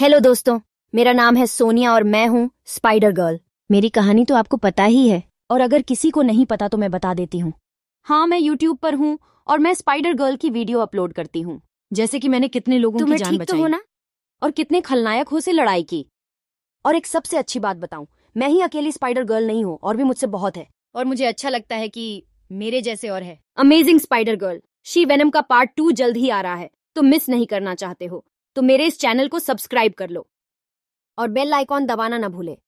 hello दोस्तों मेरा नाम है सोनिया और मैं हूँ स्पाइडर गर्ल मेरी कहानी तो आपको पता ही है और अगर किसी को नहीं पता तो मैं बता देती हूँ हाँ मैं यूट्यूब पर हूँ और मैं स्पाइडर गर्ल की वीडियो अपलोड करती हूँ जैसे कि मैंने कितने लोगों की जान तो बचाई तो हो ना और कितने खलनायक हो से लड़ाई की और एक सबसे अच्छी बात बताऊँ मैं ही अकेली स्पाइडर गर्ल नहीं हूँ और भी मुझसे बहुत है और मुझे अच्छा लगता है कि मेरे जैसे और है amazing Spider Girl she Venom का पार्ट टू जल्द ही आ रहा है तो मिस नहीं करना चाहते हो तो मेरे इस चैनल को सब्सक्राइब कर लो और बेल आइकॉन दबाना ना भूले